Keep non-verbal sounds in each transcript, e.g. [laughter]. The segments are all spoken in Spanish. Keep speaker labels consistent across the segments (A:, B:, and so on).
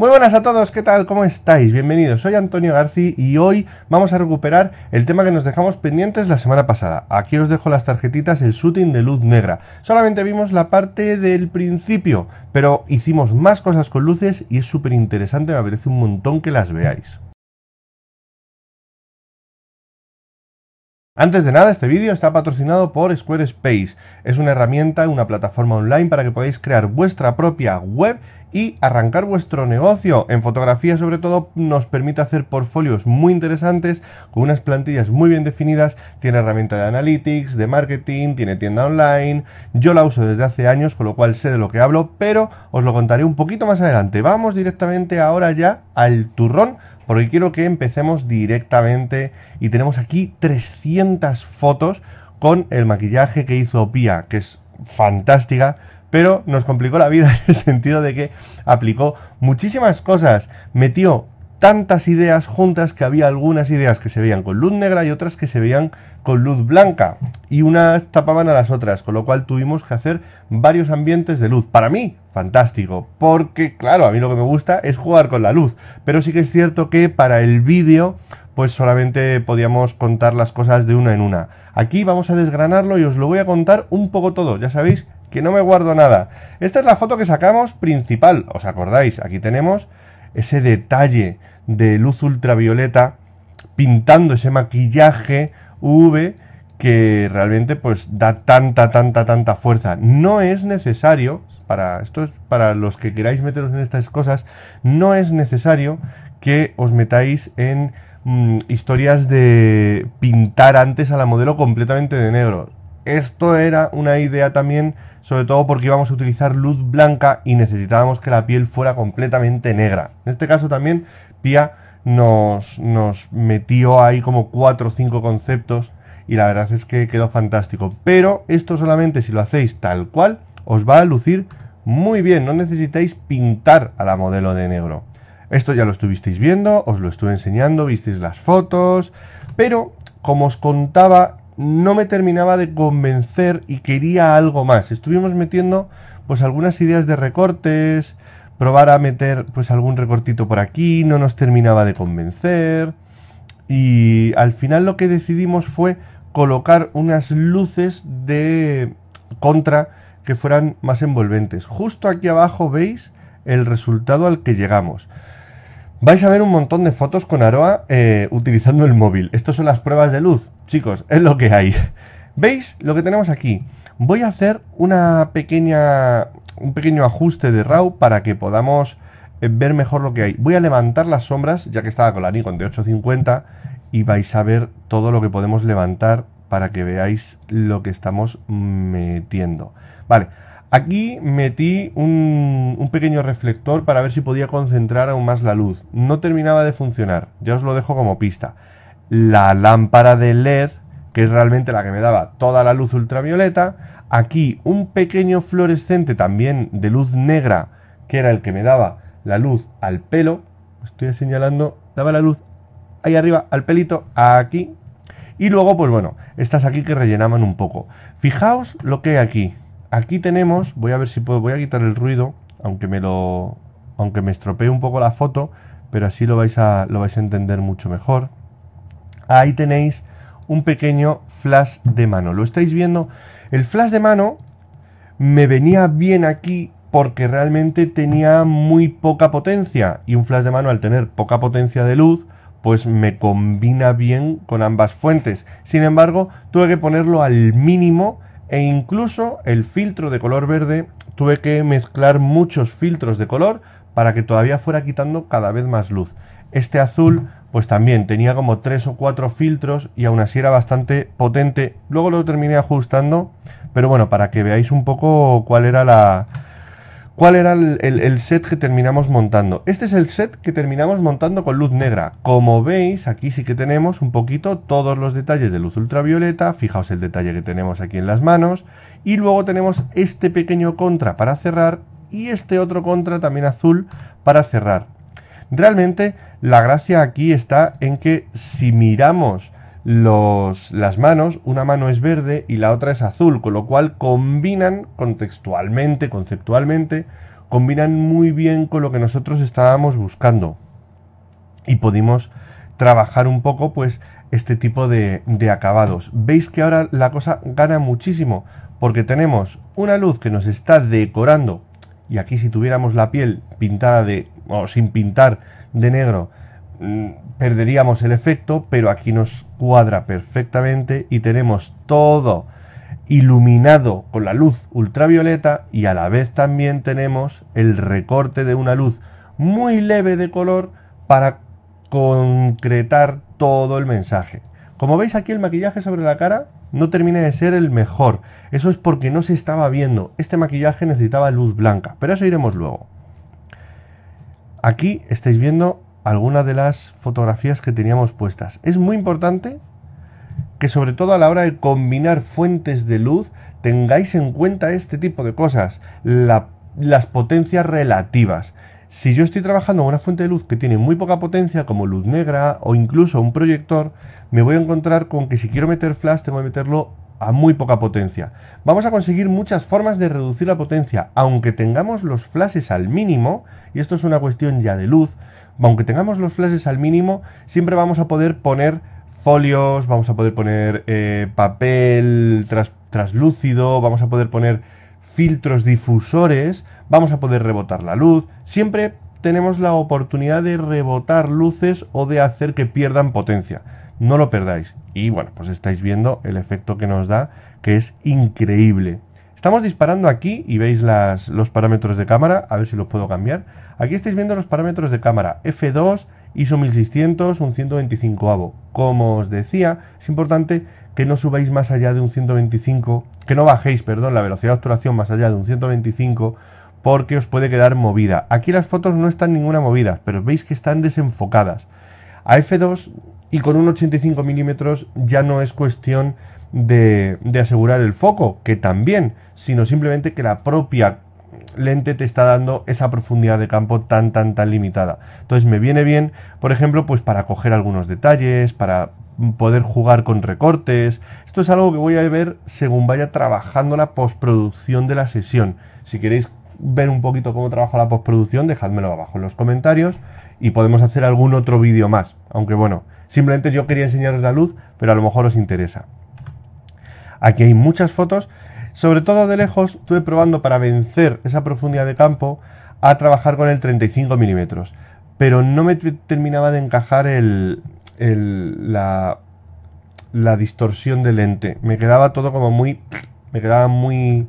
A: Muy buenas a todos, ¿qué tal? ¿Cómo estáis? Bienvenidos, soy Antonio García y hoy vamos a recuperar el tema que nos dejamos pendientes la semana pasada. Aquí os dejo las tarjetitas, el shooting de luz negra. Solamente vimos la parte del principio, pero hicimos más cosas con luces y es súper interesante, me parece un montón que las veáis. Antes de nada, este vídeo está patrocinado por Squarespace. Es una herramienta, una plataforma online para que podáis crear vuestra propia web y arrancar vuestro negocio. En fotografía sobre todo nos permite hacer portfolios muy interesantes con unas plantillas muy bien definidas. Tiene herramienta de analytics, de marketing, tiene tienda online. Yo la uso desde hace años, con lo cual sé de lo que hablo, pero os lo contaré un poquito más adelante. Vamos directamente ahora ya al turrón porque quiero que empecemos directamente y tenemos aquí 300 fotos con el maquillaje que hizo Pia, que es fantástica, pero nos complicó la vida [laughs] en el sentido de que aplicó muchísimas cosas, metió tantas ideas juntas que había algunas ideas que se veían con luz negra y otras que se veían con luz blanca y unas tapaban a las otras, con lo cual tuvimos que hacer varios ambientes de luz. Para mí, fantástico, porque claro, a mí lo que me gusta es jugar con la luz, pero sí que es cierto que para el vídeo pues solamente podíamos contar las cosas de una en una. Aquí vamos a desgranarlo y os lo voy a contar un poco todo, ya sabéis que no me guardo nada. Esta es la foto que sacamos principal, ¿os acordáis? Aquí tenemos ese detalle de luz ultravioleta pintando ese maquillaje que realmente pues da tanta, tanta, tanta fuerza. No es necesario, para, esto es para los que queráis meteros en estas cosas, no es necesario que os metáis en mm, historias de pintar antes a la modelo completamente de negro. Esto era una idea también, sobre todo porque íbamos a utilizar luz blanca y necesitábamos que la piel fuera completamente negra. En este caso también Pia nos, metió ahí como cuatro o cinco conceptos y la verdad es que quedó fantástico. Pero esto solamente si lo hacéis tal cual, os va a lucir muy bien. No necesitáis pintar a la modelo de negro. Esto ya lo estuvisteis viendo, os lo estuve enseñando, visteis las fotos, pero como os contaba, no me terminaba de convencer y quería algo más. Estuvimos metiendo pues algunas ideas de recortes, probar a meter pues algún recortito por aquí, no nos terminaba de convencer. Y al final lo que decidimos fue colocar unas luces de contra que fueran más envolventes. Justo aquí abajo veis el resultado al que llegamos. Vais a ver un montón de fotos con Aroa eh, utilizando el móvil. Estas son las pruebas de luz, chicos, es lo que hay. ¿Veis lo que tenemos aquí? Voy a hacer una pequeña, un pequeño ajuste de RAW para que podamos eh, ver mejor lo que hay. Voy a levantar las sombras, ya que estaba con la Nikon de 850, y vais a ver todo lo que podemos levantar para que veáis lo que estamos metiendo. Vale, aquí metí un, un pequeño reflector para ver si podía concentrar aún más la luz. No terminaba de funcionar, ya os lo dejo como pista. La lámpara de LED que es realmente la que me daba toda la luz ultravioleta. Aquí un pequeño fluorescente también de luz negra, que era el que me daba la luz al pelo. Estoy señalando, daba la luz ahí arriba al pelito, aquí. Y luego, pues bueno, estas aquí que rellenaban un poco. Fijaos lo que hay aquí. Aquí tenemos, voy a ver si puedo, voy a quitar el ruido, aunque me lo, aunque me estropee un poco la foto, pero así lo vais a, lo vais a entender mucho mejor. Ahí tenéis un pequeño flash de mano. ¿Lo estáis viendo? El flash de mano me venía bien aquí porque realmente tenía muy poca potencia y un flash de mano al tener poca potencia de luz pues me combina bien con ambas fuentes. Sin embargo, tuve que ponerlo al mínimo e incluso el filtro de color verde tuve que mezclar muchos filtros de color para que todavía fuera quitando cada vez más luz. Este azul pues también tenía como tres o cuatro filtros y aún así era bastante potente. Luego lo terminé ajustando, pero bueno, para que veáis un poco cuál era la... ¿Cuál era el, set que terminamos montando? Este es el set que terminamos montando con luz negra. Como veis, aquí sí que tenemos un poquito todos los detalles de luz ultravioleta. Fijaos el detalle que tenemos aquí en las manos. Y luego tenemos este pequeño contra para cerrar y este otro contra también azul para cerrar. Realmente la gracia aquí está en que si miramos las manos, una mano es verde y la otra es azul, con lo cual combinan contextualmente, conceptualmente, combinan muy bien con lo que nosotros estábamos buscando. Y pudimos trabajar un poco pues este tipo de, de acabados. Veis que ahora la cosa gana muchísimo porque tenemos una luz que nos está decorando y aquí si tuviéramos la piel pintada de o sin pintar de negro mm, perderíamos el efecto, pero aquí nos cuadra perfectamente y tenemos todo iluminado con la luz ultravioleta y a la vez también tenemos el recorte de una luz muy leve de color para concretar todo el mensaje. Como veis aquí el maquillaje sobre la cara no termina de ser el mejor. Eso es porque no se estaba viendo. Este maquillaje necesitaba luz blanca, pero eso iremos luego. Aquí estáis viendo algunas de las fotografías que teníamos puestas. Es muy importante que sobre todo a la hora de combinar fuentes de luz tengáis en cuenta este tipo de cosas, las potencias relativas. Si yo estoy trabajando con una fuente de luz que tiene muy poca potencia, como luz negra o incluso un proyector, me voy a encontrar con que si quiero meter flash tengo que meterlo a muy poca potencia. Vamos a conseguir muchas formas de reducir la potencia, aunque tengamos los flashes al mínimo, y esto es una cuestión ya de luz, aunque tengamos los flashes al mínimo, siempre vamos a poder poner folios, vamos a poder poner eh, papel traslúcido, vamos a poder poner filtros difusores, vamos a poder rebotar la luz, siempre tenemos la oportunidad de rebotar luces o de hacer que pierdan potencia. No lo perdáis. Y bueno, pues estáis viendo el efecto que nos da, que es increíble. Estamos disparando aquí y veis los parámetros de cámara, a ver si los puedo cambiar. Aquí estáis viendo los parámetros de cámara, F2, ISO 1600, un 125 avo. Como os decía, es importante que no subáis más allá de un 125, que no bajéis, perdón, la velocidad de obturación más allá de un 125, porque os puede quedar movida. Aquí las fotos no están ninguna movida, pero veis que están desenfocadas. A F2 y con un 85 milímetros ya no es cuestión de, asegurar el foco, que también, sino simplemente que la propia lente te está dando esa profundidad de campo tan tan tan limitada. Entonces me viene bien, por ejemplo, pues para coger algunos detalles, para poder jugar con recortes. Esto es algo que voy a ver según vaya trabajando la postproducción de la sesión. Si queréis ver un poquito cómo trabajo la postproducción, dejádmelo abajo en los comentarios y podemos hacer algún otro vídeo más. Aunque bueno, simplemente yo quería enseñaros la luz, pero a lo mejor os interesa. Aquí hay muchas fotos. Sobre todo de lejos, estuve probando para vencer esa profundidad de campo a trabajar con el 35 milímetros. Pero no me terminaba de encajar el, el, la, la distorsión del lente. Me quedaba todo como muy... Me quedaba muy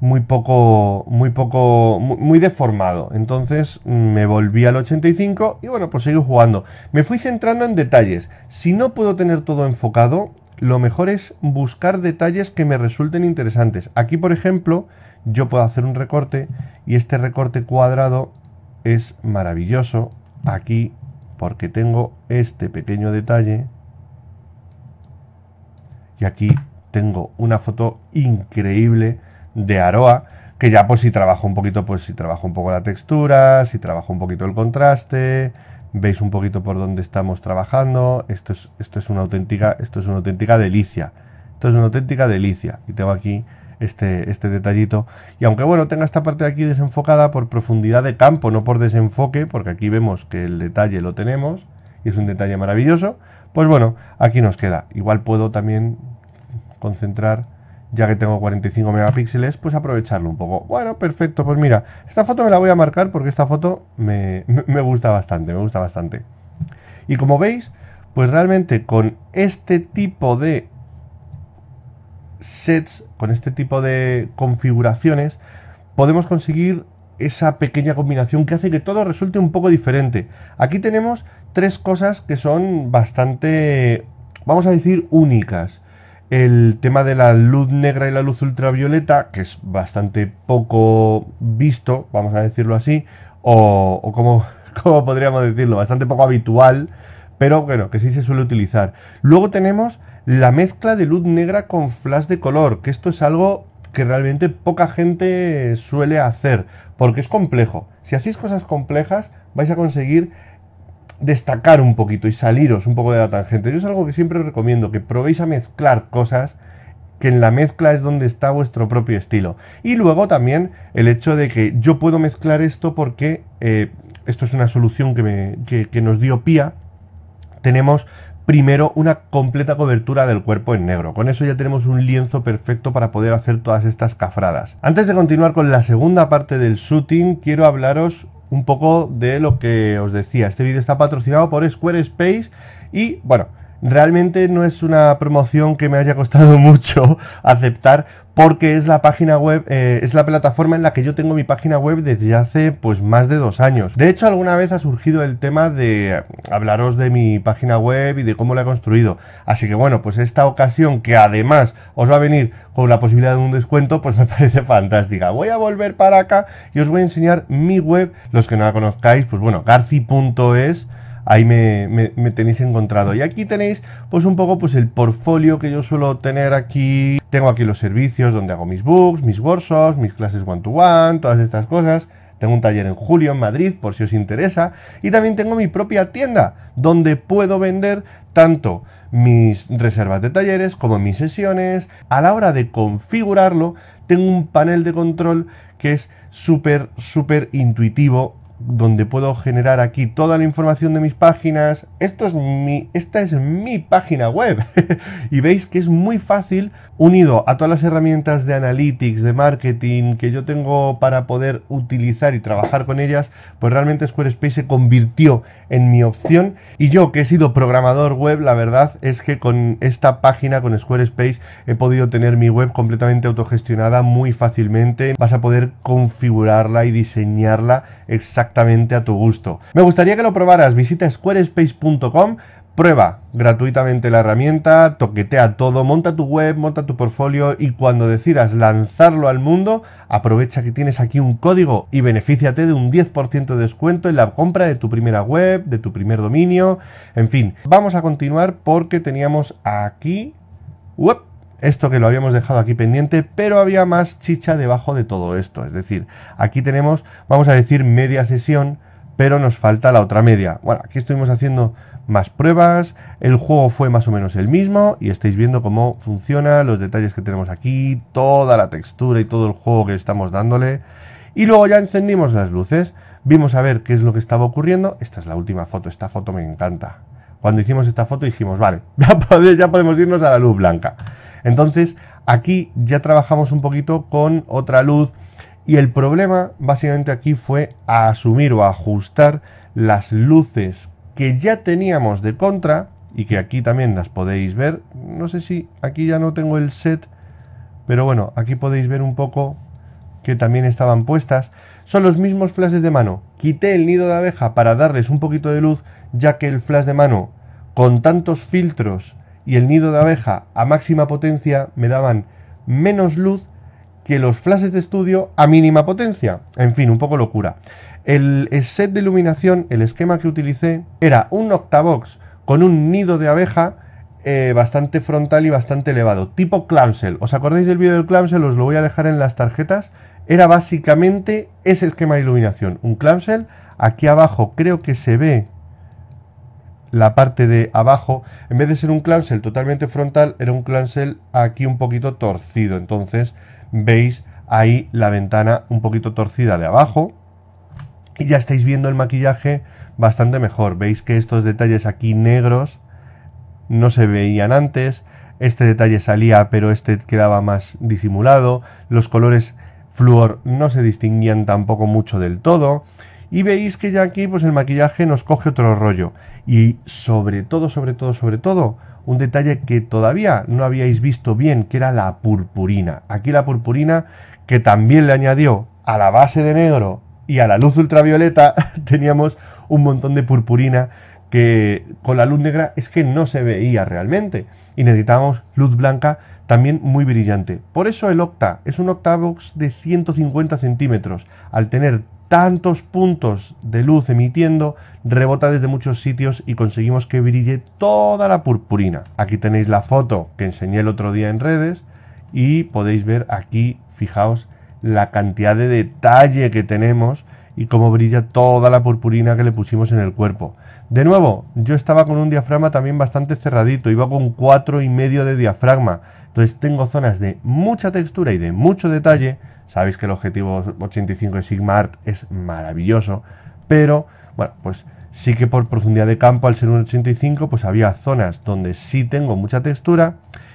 A: muy poco, muy poco, muy, deformado. Entonces mm, me volví al 85 y bueno, pues seguí jugando. Me fui centrando en detalles. Si no puedo tener todo enfocado, lo mejor es buscar detalles que me resulten interesantes. Aquí, por ejemplo, yo puedo hacer un recorte y este recorte cuadrado es maravilloso. Aquí, porque tengo este pequeño detalle. Y aquí tengo una foto increíble de Aroa, que ya pues si trabajo un poquito, pues si trabajo un poco la textura, si trabajo un poquito el contraste, veis un poquito por dónde estamos trabajando, esto es, esto es una auténtica, esto es una auténtica delicia, esto es una auténtica delicia, y tengo aquí este, este detallito, y aunque bueno, tenga esta parte de aquí desenfocada por profundidad de campo, no por desenfoque, porque aquí vemos que el detalle lo tenemos, y es un detalle maravilloso, pues bueno, aquí nos queda, igual puedo también concentrar ya que tengo 45 megapíxeles, pues aprovecharlo un poco. Bueno, perfecto, pues mira, esta foto me la voy a marcar porque esta foto me, gusta bastante, me gusta bastante. Y como veis, pues realmente con este tipo de sets, con este tipo de configuraciones, podemos conseguir esa pequeña combinación que hace que todo resulte un poco diferente. Aquí tenemos tres cosas que son bastante, vamos a decir, únicas el tema de la luz negra y la luz ultravioleta, que es bastante poco visto, vamos a decirlo así, o, como, [laughs] como, podríamos decirlo, bastante poco habitual, pero bueno, que sí se suele utilizar. Luego tenemos la mezcla de luz negra con flash de color, que esto es algo que realmente poca gente suele hacer, porque es complejo. Si hacéis cosas complejas, vais a conseguir destacar un poquito y saliros un poco de la tangente. Yo es algo que siempre os recomiendo, que probéis a mezclar cosas que en la mezcla es donde está vuestro propio estilo. Y luego también el hecho de que yo puedo mezclar esto porque eh, esto es una solución que, me, que nos dio Pía. Tenemos primero una completa cobertura del cuerpo en negro. Con eso ya tenemos un lienzo perfecto para poder hacer todas estas cafradas. Antes de continuar con la segunda parte del shooting, quiero hablaros un poco de lo que os decía. Este vídeo está patrocinado por Squarespace y bueno, Realmente no es una promoción que me haya costado [laughs] mucho aceptar porque es la página web, eh, es la plataforma en la que yo tengo mi página web desde hace pues más de dos años. De hecho, alguna vez ha surgido el tema de hablaros de mi página web y de cómo la he construido. Así que bueno, pues esta ocasión que además os va a venir con la posibilidad de un descuento, pues me [laughs] parece fantástica. Voy a volver para acá y os voy a enseñar mi web. Los que no la conozcáis, pues bueno, garci.es ahí me, tenéis encontrado. Y aquí tenéis pues un poco pues el portfolio que yo suelo tener aquí. Tengo aquí los servicios donde hago mis books, mis workshops, mis clases one to one, todas estas cosas. Tengo un taller en julio en Madrid, por si os interesa. Y también tengo mi propia tienda, donde puedo vender tanto mis reservas de talleres como mis sesiones. A la hora de configurarlo, tengo un panel de control que es súper, súper intuitivo donde puedo generar aquí toda la información de mis páginas. Esto es mi, esta es mi página web. [laughs] y veis que es muy fácil, unido a todas las herramientas de analytics, de marketing que yo tengo para poder utilizar y trabajar con ellas, pues realmente Squarespace se convirtió en mi opción. Y yo que he sido programador web, la verdad es que con esta página, con Squarespace, he podido tener mi web completamente autogestionada muy fácilmente. Vas a poder configurarla y diseñarla exactamente exactamente a tu gusto. Me gustaría que lo probaras, visita squarespace.com Prueba gratuitamente la herramienta, toquetea todo, monta tu web, monta tu portfolio y cuando decidas lanzarlo al mundo, aprovecha que tienes aquí un código y benefíciate de un 10% de descuento en la compra de tu primera web, de tu primer dominio, en fin. Vamos a continuar porque teníamos aquí web esto que lo habíamos dejado aquí pendiente, pero había más chicha debajo de todo esto. Es decir, aquí tenemos, vamos a decir, media sesión, pero nos falta la otra media. Bueno, aquí estuvimos haciendo más pruebas, el juego fue más o menos el mismo y estáis viendo cómo funciona, los detalles que tenemos aquí, toda la textura y todo el juego que estamos dándole. Y luego ya encendimos las luces, vimos a ver qué es lo que estaba ocurriendo. Esta es la última foto, esta foto me encanta. Cuando hicimos esta foto dijimos, vale, [laughs] ya, podemos irnos a la luz blanca. Entonces, aquí ya trabajamos un poquito con otra luz y el problema básicamente aquí fue asumir o ajustar las luces que ya teníamos de contra y que aquí también las podéis ver. No sé si aquí ya no tengo el set, pero bueno, aquí podéis ver un poco que también estaban puestas. Son los mismos flashes de mano. Quité el nido de abeja para darles un poquito de luz, ya que el flash de mano con tantos filtros y el nido de abeja a máxima potencia me daban menos luz que los flashes de estudio a mínima potencia. En fin, un poco locura. El set de iluminación, el esquema que utilicé, era un octavox con un nido de abeja eh, bastante frontal y bastante elevado, tipo clamshell. ¿Os acordáis del vídeo del clamshell? Os lo voy a dejar en las tarjetas. Era básicamente ese esquema de iluminación, un clamshell. Aquí abajo creo que se ve la parte de abajo, en vez de ser un clánsel totalmente frontal, era un clánsel aquí un poquito torcido. Entonces veis ahí la ventana un poquito torcida de abajo y ya estáis viendo el maquillaje bastante mejor. Veis que estos detalles aquí negros no se veían antes. Este detalle salía, pero este quedaba más disimulado. Los colores fluor no se distinguían tampoco mucho del todo. Y veis que ya aquí pues el maquillaje nos coge otro rollo. Y sobre todo, sobre todo, sobre todo, un detalle que todavía no habíais visto bien, que era la purpurina. Aquí la purpurina que también le añadió a la base de negro y a la luz ultravioleta [laughs] teníamos un montón de purpurina que con la luz negra es que no se veía realmente y necesitábamos luz blanca también muy brillante. Por eso el Octa es un Octavox de 150 centímetros. Al tener tantos puntos de luz emitiendo, rebota desde muchos sitios y conseguimos que brille toda la purpurina. Aquí tenéis la foto que enseñé el otro día en redes y podéis ver aquí, fijaos, la cantidad de detalle que tenemos y cómo brilla toda la purpurina que le pusimos en el cuerpo. De nuevo, yo estaba con un diafragma también bastante cerradito, iba con cuatro y medio de diafragma. Entonces tengo zonas de mucha textura y de mucho detalle Sabéis que el objetivo 85 de Sigma Art es maravilloso, pero bueno, pues sí que por profundidad de campo al ser un 85 pues había zonas donde sí tengo mucha textura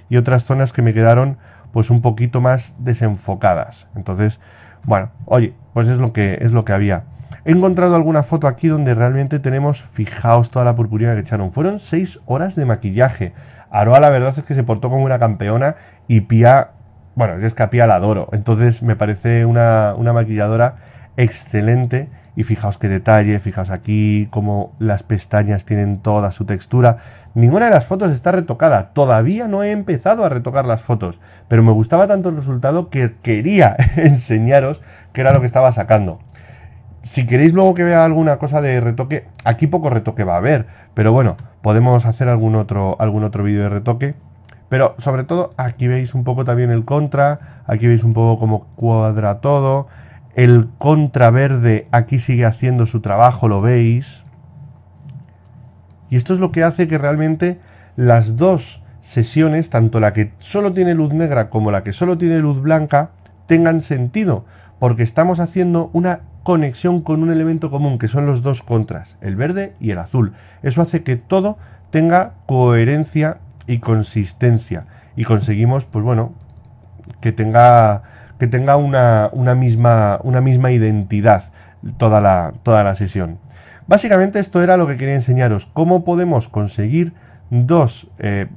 A: y otras zonas que me quedaron pues un poquito más desenfocadas. Entonces, bueno, oye, pues es lo que es lo que había. He encontrado alguna foto aquí donde realmente tenemos, fijaos toda la purpurina que echaron. Fueron 6 horas de maquillaje. Aroa la verdad es que se portó como una campeona y Pia bueno, yo es la adoro. Entonces me parece una, maquilladora excelente. Y fijaos qué detalle, fijaos aquí cómo las pestañas tienen toda su textura. Ninguna de las fotos está retocada. Todavía no he empezado a retocar las fotos. Pero me gustaba tanto el resultado que quería [laughs] enseñaros qué era lo que estaba sacando. Si queréis luego que vea alguna cosa de retoque, aquí poco retoque va a haber. Pero bueno, podemos hacer algún otro, algún otro vídeo de retoque pero sobre todo aquí veis un poco también el contra, aquí veis un poco cómo cuadra todo. El contra verde aquí sigue haciendo su trabajo, lo veis. Y esto es lo que hace que realmente las dos sesiones, tanto la que solo tiene luz negra como la que solo tiene luz blanca, tengan sentido, porque estamos haciendo una conexión con un elemento común, que son los dos contras, el verde y el azul. Eso hace que todo tenga coherencia y consistencia. Y conseguimos, pues bueno, que tenga, que tenga una, una, misma, una misma identidad toda la, toda la sesión. Básicamente esto era lo que quería enseñaros, cómo podemos conseguir dos eh,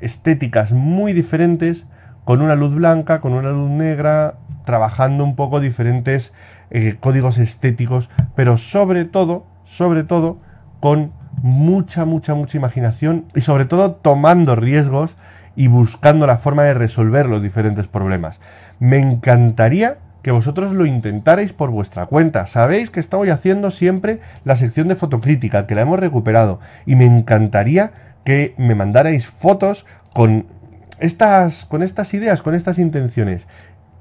A: estéticas muy diferentes con una luz blanca, con una luz negra, trabajando un poco diferentes eh, códigos estéticos, pero sobre todo, sobre todo con mucha, mucha, mucha imaginación y sobre todo tomando riesgos y buscando la forma de resolver los diferentes problemas. Me encantaría que vosotros lo intentarais por vuestra cuenta. Sabéis que estamos haciendo siempre la sección de fotocrítica, que la hemos recuperado, y me encantaría que me mandarais fotos con estas, con estas ideas, con estas intenciones.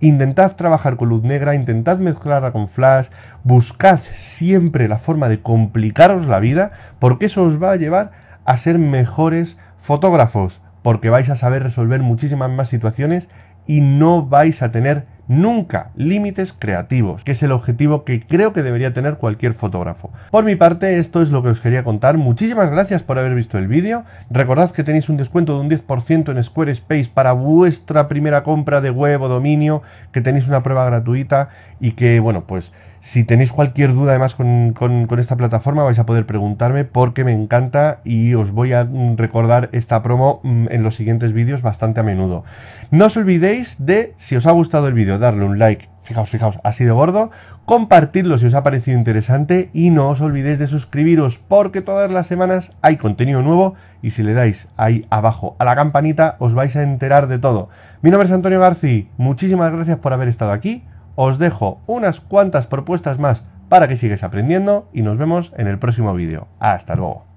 A: Intentad trabajar con luz negra, intentad mezclarla con flash, buscad siempre la forma de complicaros la vida, porque eso os va a llevar a ser mejores fotógrafos, porque vais a saber resolver muchísimas más situaciones y no vais a tener Nunca límites creativos, que es el objetivo que creo que debería tener cualquier fotógrafo. Por mi parte, esto es lo que os quería contar. Muchísimas gracias por haber visto el vídeo. Recordad que tenéis un descuento de un 10% en Squarespace para vuestra primera compra de web o dominio, que tenéis una prueba gratuita y que, bueno, pues... Si tenéis cualquier duda además con, esta plataforma vais a poder preguntarme porque me encanta y os voy a mm, recordar esta promo mm, en los siguientes vídeos bastante a menudo. No os olvidéis de, si os ha gustado el vídeo, darle un like. Fijaos, fijaos, ha de gordo. Compartidlo si os ha parecido interesante y no os olvidéis de suscribiros porque todas las semanas hay contenido nuevo y si le dais ahí abajo a la campanita os vais a enterar de todo. Mi nombre es Antonio García, muchísimas gracias por haber estado aquí os dejo unas cuantas propuestas más para que sigáis aprendiendo y nos vemos en el próximo vídeo. Hasta luego.